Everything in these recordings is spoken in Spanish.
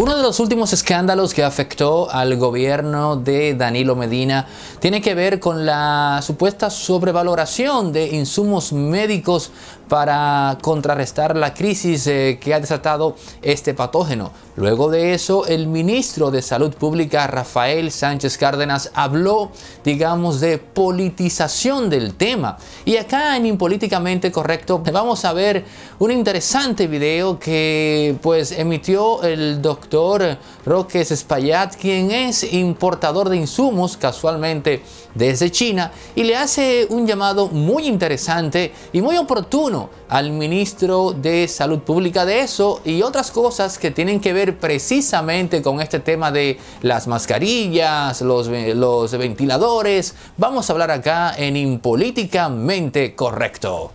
Uno de los últimos escándalos que afectó al gobierno de Danilo Medina tiene que ver con la supuesta sobrevaloración de insumos médicos para contrarrestar la crisis eh, que ha desatado este patógeno. Luego de eso, el ministro de Salud Pública, Rafael Sánchez Cárdenas, habló, digamos, de politización del tema. Y acá en Impolíticamente Correcto vamos a ver un interesante video que pues emitió el doctor doctor Roque Espaillat, quien es importador de insumos casualmente desde China, y le hace un llamado muy interesante y muy oportuno al ministro de Salud Pública de eso y otras cosas que tienen que ver precisamente con este tema de las mascarillas, los, los ventiladores. Vamos a hablar acá en Impolíticamente Correcto.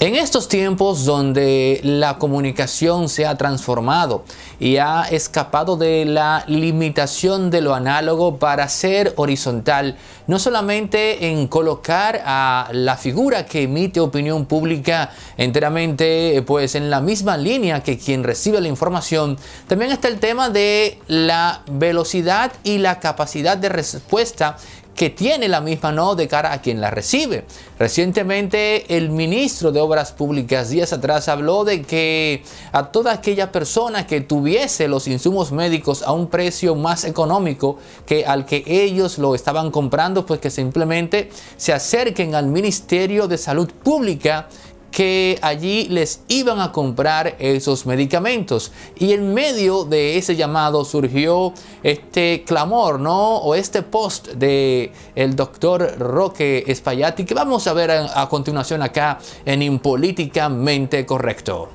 En estos tiempos donde la comunicación se ha transformado y ha escapado de la limitación de lo análogo para ser horizontal, no solamente en colocar a la figura que emite opinión pública enteramente eh, pues en la misma línea que quien recibe la información, también está el tema de la velocidad y la capacidad de respuesta que tiene la misma no de cara a quien la recibe. Recientemente el ministro de Obras Públicas días atrás habló de que a toda aquella persona que tuviese los insumos médicos a un precio más económico que al que ellos lo estaban comprando, pues que simplemente se acerquen al Ministerio de Salud Pública que allí les iban a comprar esos medicamentos. Y en medio de ese llamado surgió este clamor, ¿no? O este post de el doctor Roque y que vamos a ver a, continuación acá en Impolíticamente Correcto.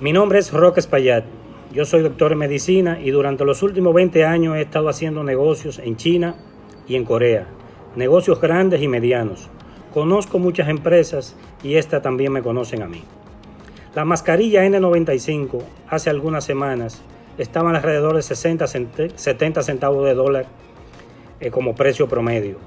Mi nombre es Roque Espaillat. Yo soy doctor en medicina y durante los últimos 20 años he estado haciendo negocios en China y en Corea. Negocios grandes y medianos. Conozco muchas empresas y esta también me conocen a mí. La mascarilla N95 hace algunas semanas estaba alrededor de 60 70 centavos de dólar eh, como precio promedio.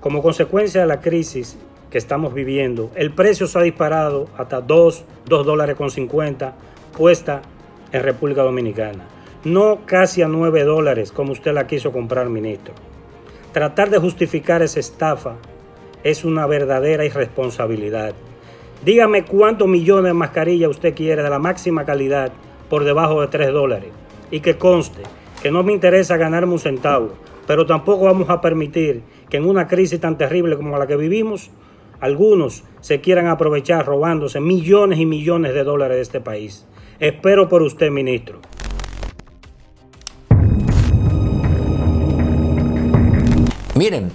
Como consecuencia de la crisis que estamos viviendo, el precio se ha disparado hasta 2, 2 dólares con 50 puesta en República Dominicana. No casi a 9 dólares como usted la quiso comprar, ministro. Tratar de justificar esa estafa es una verdadera irresponsabilidad. Dígame cuántos millones de mascarillas usted quiere de la máxima calidad por debajo de tres dólares. Y que conste que no me interesa ganarme un centavo, pero tampoco vamos a permitir que en una crisis tan terrible como la que vivimos, algunos se quieran aprovechar robándose millones y millones de dólares de este país. Espero por usted, ministro. Miren,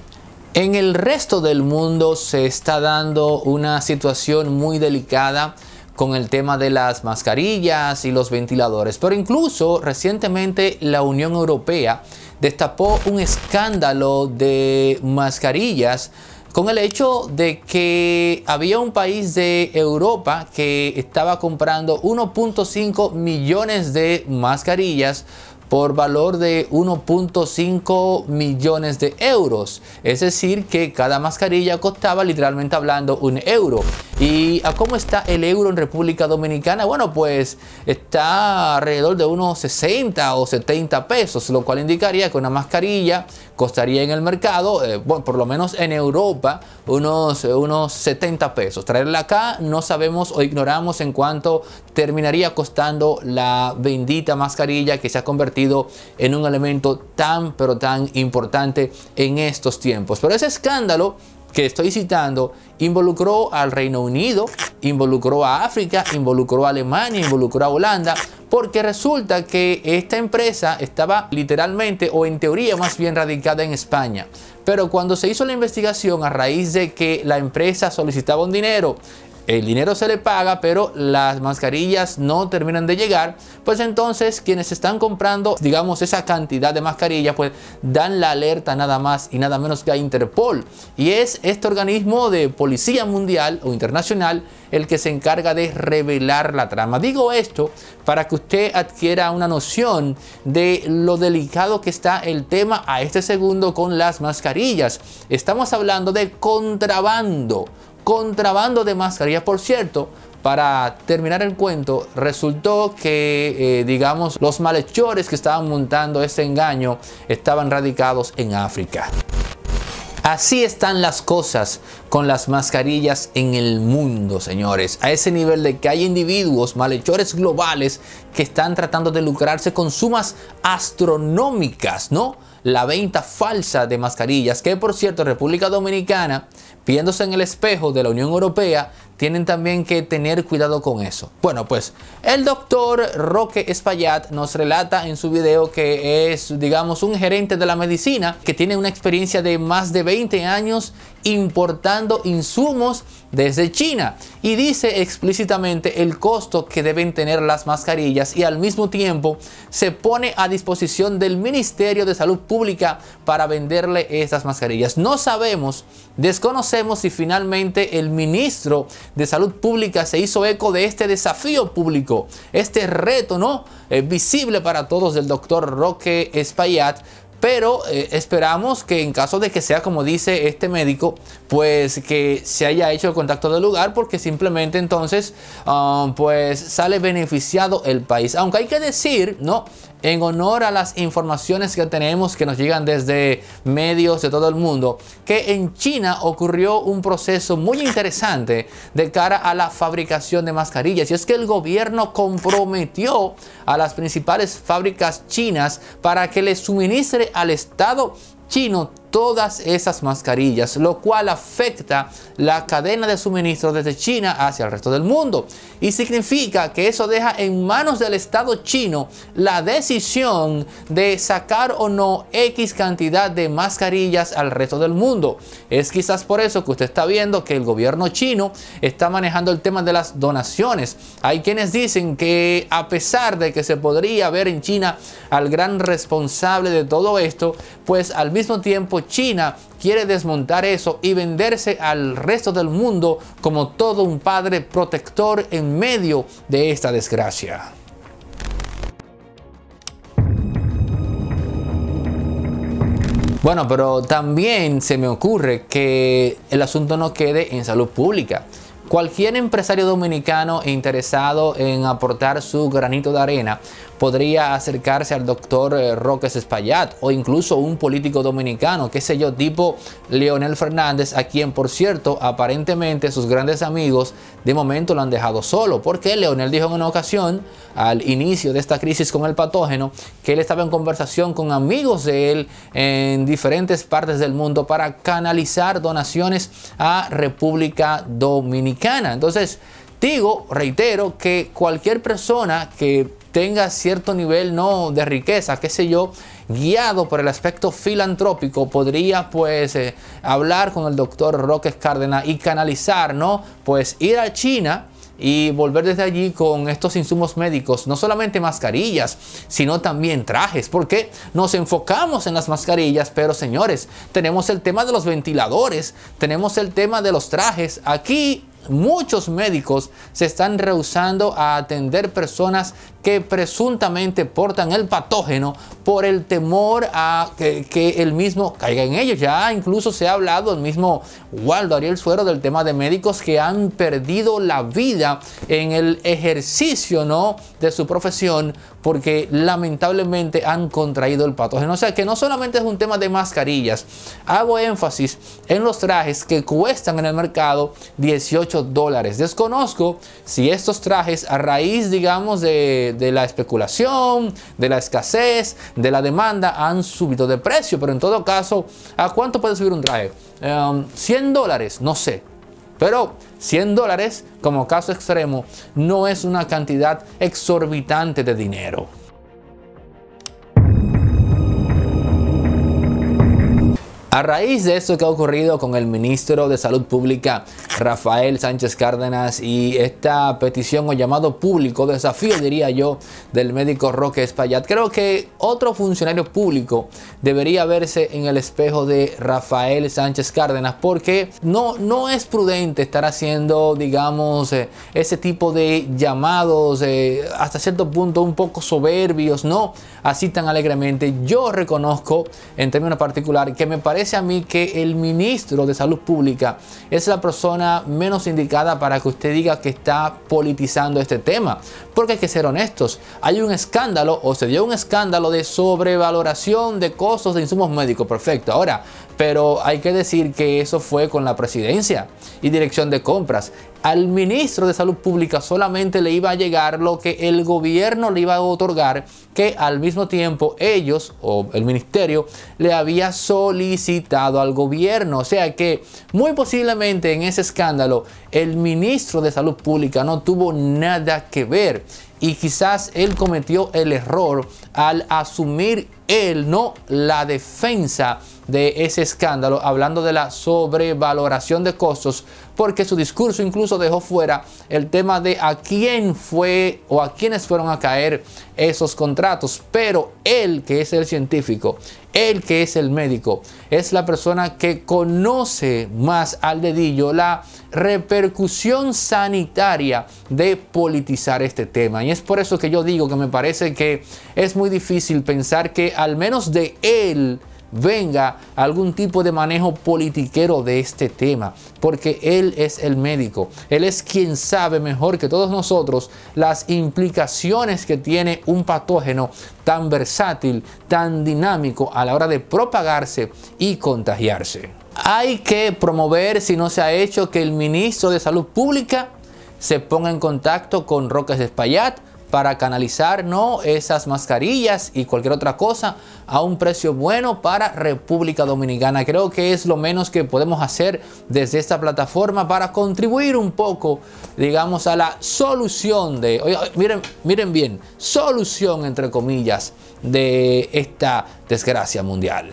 en el resto del mundo se está dando una situación muy delicada con el tema de las mascarillas y los ventiladores, pero incluso recientemente la Unión Europea destapó un escándalo de mascarillas con el hecho de que había un país de Europa que estaba comprando 1.5 millones de mascarillas por valor de 1.5 millones de euros. Es decir, que cada mascarilla costaba literalmente hablando un euro. ¿Y a cómo está el euro en República Dominicana? Bueno, pues está alrededor de unos 60 o 70 pesos, lo cual indicaría que una mascarilla costaría en el mercado, eh, bueno, por lo menos en Europa, unos, eh, unos 70 pesos. Traerla acá no sabemos o ignoramos en cuánto terminaría costando la bendita mascarilla que se ha convertido en un elemento tan pero tan importante en estos tiempos. Pero ese escándalo que estoy citando involucró al Reino Unido, involucró a África, involucró a Alemania, involucró a Holanda, porque resulta que esta empresa estaba literalmente o en teoría más bien radicada en España. Pero cuando se hizo la investigación a raíz de que la empresa solicitaba un dinero, el dinero se le paga, pero las mascarillas no terminan de llegar, pues entonces quienes están comprando, digamos, esa cantidad de mascarillas, pues dan la alerta nada más y nada menos que a Interpol. Y es este organismo de policía mundial o internacional el que se encarga de revelar la trama. Digo esto para que usted adquiera una noción de lo delicado que está el tema a este segundo con las mascarillas. Estamos hablando de contrabando contrabando de mascarillas. Por cierto, para terminar el cuento, resultó que, eh, digamos, los malhechores que estaban montando este engaño estaban radicados en África. Así están las cosas con las mascarillas en el mundo, señores. A ese nivel de que hay individuos, malhechores globales, que están tratando de lucrarse con sumas astronómicas, ¿no? La venta falsa de mascarillas, que por cierto, República Dominicana viéndose en el espejo de la Unión Europea, tienen también que tener cuidado con eso. Bueno, pues el doctor Roque Espaillat nos relata en su video que es, digamos, un gerente de la medicina que tiene una experiencia de más de 20 años importando insumos desde China y dice explícitamente el costo que deben tener las mascarillas y al mismo tiempo se pone a disposición del Ministerio de Salud Pública para venderle estas mascarillas. No sabemos, desconocemos si finalmente el ministro de Salud Pública se hizo eco de este desafío público, este reto, ¿no? Es eh, visible para todos del doctor Roque Espaillat, pero eh, esperamos que en caso de que sea como dice este médico, pues que se haya hecho el contacto del lugar porque simplemente entonces ah, pues sale beneficiado el país. Aunque hay que decir, ¿no? en honor a las informaciones que tenemos que nos llegan desde medios de todo el mundo, que en China ocurrió un proceso muy interesante de cara a la fabricación de mascarillas. Y es que el gobierno comprometió a las principales fábricas chinas para que les suministre al Estado chino todas esas mascarillas, lo cual afecta la cadena de suministro desde China hacia el resto del mundo. Y significa que eso deja en manos del Estado chino la decisión de sacar o no X cantidad de mascarillas al resto del mundo. Es quizás por eso que usted está viendo que el gobierno chino está manejando el tema de las donaciones. Hay quienes dicen que a pesar de que se podría ver en China al gran responsable de todo esto, pues al mismo tiempo China quiere desmontar eso y venderse al resto del mundo como todo un padre protector en medio de esta desgracia. Bueno, pero también se me ocurre que el asunto no quede en salud pública. Cualquier empresario dominicano interesado en aportar su granito de arena podría acercarse al doctor eh, Roque Espaillat o incluso un político dominicano, qué sé yo, tipo Leonel Fernández, a quien por cierto aparentemente sus grandes amigos de momento lo han dejado solo, porque Leonel dijo en una ocasión al inicio de esta crisis con el patógeno que él estaba en conversación con amigos de él en diferentes partes del mundo para canalizar donaciones a República Dominicana. Entonces, digo, reitero que cualquier persona que tenga cierto nivel no de riqueza, qué sé yo, guiado por el aspecto filantrópico, podría pues eh, hablar con el doctor Roque Cárdenas y canalizar, ¿no? Pues ir a China y volver desde allí con estos insumos médicos, no solamente mascarillas, sino también trajes, porque nos enfocamos en las mascarillas, pero señores, tenemos el tema de los ventiladores, tenemos el tema de los trajes, aquí muchos médicos se están rehusando a atender personas que presuntamente portan el patógeno por el temor a que, el mismo caiga en ellos. Ya incluso se ha hablado el mismo Waldo Ariel Suero del tema de médicos que han perdido la vida en el ejercicio ¿no? de su profesión porque lamentablemente han contraído el patógeno. O sea que no solamente es un tema de mascarillas, hago énfasis en los trajes que cuestan en el mercado 18 dólares. Desconozco si estos trajes a raíz, digamos, de de la especulación, de la escasez, de la demanda, han subido de precio. Pero en todo caso, ¿a cuánto puede subir un traje? 100 em, dólares, no sé. Pero 100 dólares, como caso extremo, no es una cantidad exorbitante de dinero. A raíz de esto que ha ocurrido con el ministro de Salud Pública, Rafael Sánchez Cárdenas, y esta petición o llamado público, desafío diría yo, del médico Roque Espaillat, creo que otro funcionario público debería verse en el espejo de Rafael Sánchez Cárdenas, porque no, no es prudente estar haciendo, digamos, eh, ese tipo de llamados eh, hasta cierto punto un poco soberbios, no así tan alegremente. Yo reconozco en términos particulares que me parece a mí que el ministro de Salud Pública es la persona menos indicada para que usted diga que está politizando este tema. Porque hay que ser honestos, hay un escándalo o se dio un escándalo de sobrevaloración de costos de insumos médicos, perfecto. Ahora, pero hay que decir que eso fue con la presidencia y dirección de compras al ministro de Salud Pública solamente le iba a llegar lo que el gobierno le iba a otorgar, que al mismo tiempo ellos o el ministerio le había solicitado al gobierno. O sea que muy posiblemente en ese escándalo el ministro de Salud Pública no tuvo nada que ver y quizás él cometió el error al asumir él no la defensa de ese escándalo, hablando de la sobrevaloración de costos porque su discurso incluso dejó fuera el tema de a quién fue o a quiénes fueron a caer esos contratos. Pero él, que es el científico, él que es el médico, es la persona que conoce más al dedillo la repercusión sanitaria de politizar este tema. Y es por eso que yo digo que me parece que es muy difícil pensar que al menos de él, venga algún tipo de manejo politiquero de este tema, porque Él es el médico, Él es quien sabe mejor que todos nosotros las implicaciones que tiene un patógeno tan versátil, tan dinámico a la hora de propagarse y contagiarse. Hay que promover, si no se ha hecho, que el ministro de Salud Pública se ponga en contacto con Roques Espaillat para canalizar ¿no? esas mascarillas y cualquier otra cosa a un precio bueno para República Dominicana. Creo que es lo menos que podemos hacer desde esta plataforma para contribuir un poco, digamos, a la solución de, miren, miren bien, solución entre comillas de esta desgracia mundial.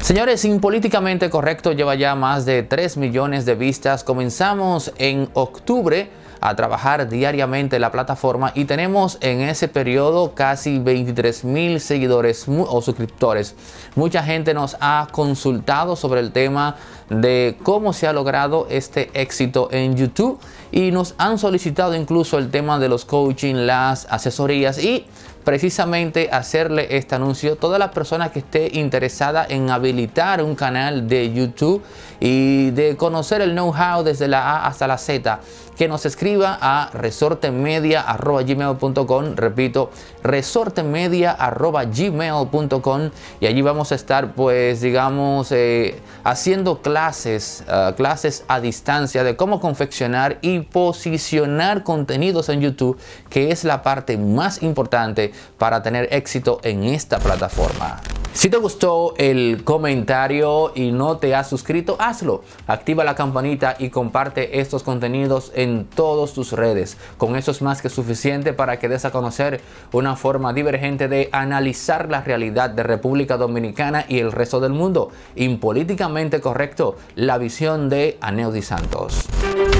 Señores, políticamente Correcto lleva ya más de 3 millones de vistas. Comenzamos en octubre a trabajar diariamente la plataforma y tenemos en ese periodo casi 23 mil seguidores o suscriptores. Mucha gente nos ha consultado sobre el tema de cómo se ha logrado este éxito en YouTube y nos han solicitado incluso el tema de los coaching, las asesorías y precisamente hacerle este anuncio todas las personas que esté interesada en habilitar un canal de YouTube y de conocer el know-how desde la A hasta la Z que nos escriba a resortemedia.gmail.com, repito, resortemedia.gmail.com y allí vamos a estar pues digamos eh, haciendo clases, ah, clases a distancia de cómo confeccionar y posicionar contenidos en YouTube, que es la parte más importante para tener éxito en esta plataforma. Si te gustó el comentario y no te has suscrito, hazlo. Activa la campanita y comparte estos contenidos en en todas tus redes. Con eso es más que suficiente para que des a conocer una forma divergente de analizar la realidad de República Dominicana y el resto del mundo. Impolíticamente correcto, la visión de di Santos.